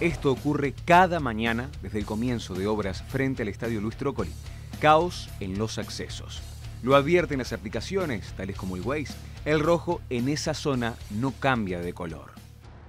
Esto ocurre cada mañana desde el comienzo de obras frente al Estadio Luis Trócoli. Caos en los accesos. Lo advierten las aplicaciones, tales como el Waze. El rojo en esa zona no cambia de color.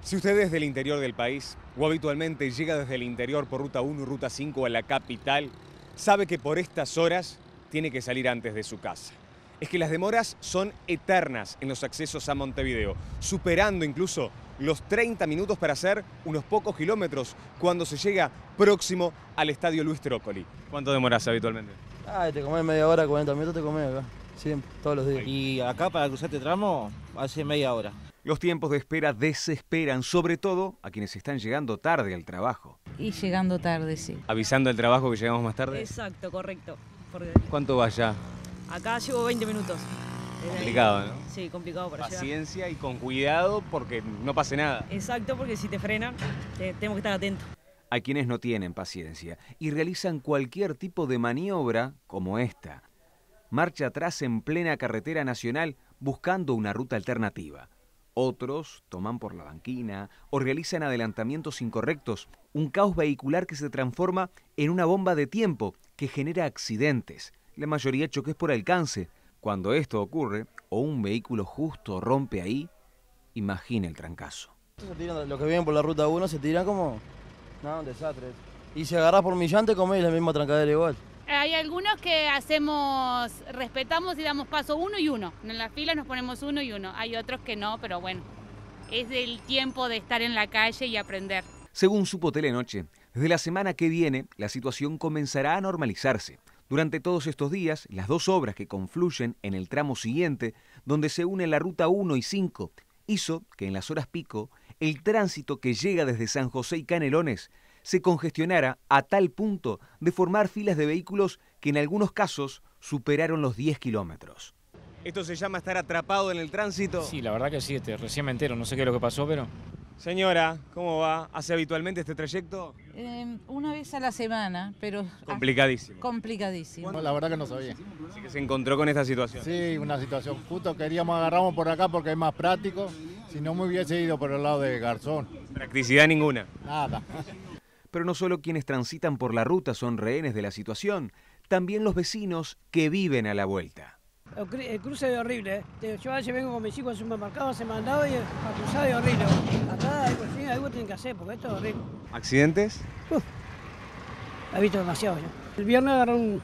Si usted es del interior del país o habitualmente llega desde el interior por Ruta 1 y Ruta 5 a la capital, sabe que por estas horas tiene que salir antes de su casa. Es que las demoras son eternas en los accesos a Montevideo, superando incluso los 30 minutos para hacer unos pocos kilómetros cuando se llega próximo al estadio Luis Trócoli. ¿Cuánto demoras habitualmente? Ah, te comés media hora, 40 minutos te comés acá, siempre, todos los días. Y acá para cruzar este tramo hace media hora. Los tiempos de espera desesperan, sobre todo a quienes están llegando tarde al trabajo. Y llegando tarde, sí. ¿Avisando al trabajo que llegamos más tarde? Exacto, correcto. ¿Cuánto vas ya? Acá llevo 20 minutos. Complicado, ¿no? Sí, complicado para Paciencia y con cuidado porque no pase nada. Exacto, porque si te frenan, tenemos que estar atentos. A quienes no tienen paciencia y realizan cualquier tipo de maniobra como esta. Marcha atrás en plena carretera nacional buscando una ruta alternativa. Otros toman por la banquina o realizan adelantamientos incorrectos, un caos vehicular que se transforma en una bomba de tiempo que genera accidentes, la mayoría choques por alcance, cuando esto ocurre, o un vehículo justo rompe ahí, imagina el trancazo. los que vienen por la ruta 1 se tiran como. No, un desastre. Y si agarras por millante, es, la misma trancadera igual. Hay algunos que hacemos, respetamos y damos paso uno y uno. En la fila nos ponemos uno y uno. Hay otros que no, pero bueno, es el tiempo de estar en la calle y aprender. Según supo Telenoche, desde la semana que viene la situación comenzará a normalizarse. Durante todos estos días, las dos obras que confluyen en el tramo siguiente, donde se une la ruta 1 y 5, hizo que en las horas pico el tránsito que llega desde San José y Canelones se congestionara a tal punto de formar filas de vehículos que en algunos casos superaron los 10 kilómetros. ¿Esto se llama estar atrapado en el tránsito? Sí, la verdad que sí, este, recién me entero, no sé qué es lo que pasó, pero Señora, ¿cómo va? ¿Hace habitualmente este trayecto? Em, una vez a la semana, pero... Complicadísimo. Complicadísimo. la verdad que no sabía. Así que se encontró con esta situación. Sí, una situación. puto, queríamos agarramos por acá porque es más práctico. Si no me hubiese ido por el lado de Garzón. Practicidad ninguna. Nada. Pero no solo quienes transitan por la ruta son rehenes de la situación, también los vecinos que viven a la vuelta. El cruce es horrible. Eh. Yo a veces vengo con mis hijos al supermercado, se me han dado y a cruzar es horrible. Acá fin algo tienen que hacer porque esto es horrible. ¿Accidentes? Ha he visto demasiado yo. El viernes agarraron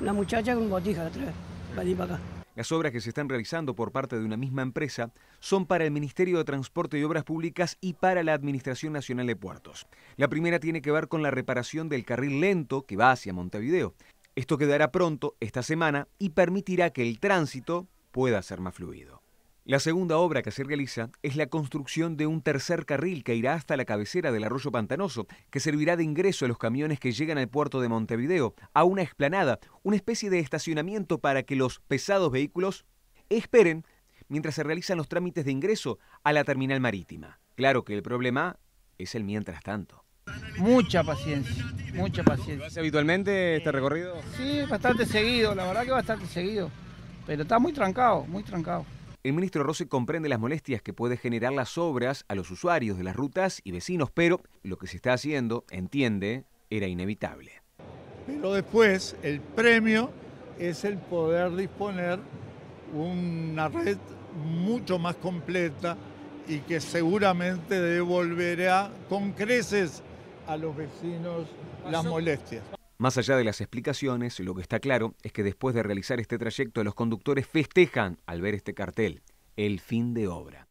una muchacha con botija de atrás para ir para acá. Las obras que se están realizando por parte de una misma empresa son para el Ministerio de Transporte y Obras Públicas y para la Administración Nacional de Puertos. La primera tiene que ver con la reparación del carril lento que va hacia Montevideo. Esto quedará pronto, esta semana, y permitirá que el tránsito pueda ser más fluido. La segunda obra que se realiza es la construcción de un tercer carril que irá hasta la cabecera del arroyo Pantanoso, que servirá de ingreso a los camiones que llegan al puerto de Montevideo, a una explanada, una especie de estacionamiento para que los pesados vehículos esperen mientras se realizan los trámites de ingreso a la terminal marítima. Claro que el problema es el mientras tanto mucha paciencia, mucha paciencia. ¿Lo hace habitualmente este recorrido? Sí, bastante seguido, la verdad que bastante seguido, pero está muy trancado, muy trancado. El ministro Rossi comprende las molestias que puede generar las obras a los usuarios de las rutas y vecinos, pero lo que se está haciendo, entiende, era inevitable. Pero después el premio es el poder disponer una red mucho más completa y que seguramente devolverá con creces a los vecinos las molestias. Más allá de las explicaciones, lo que está claro es que después de realizar este trayecto los conductores festejan al ver este cartel, el fin de obra.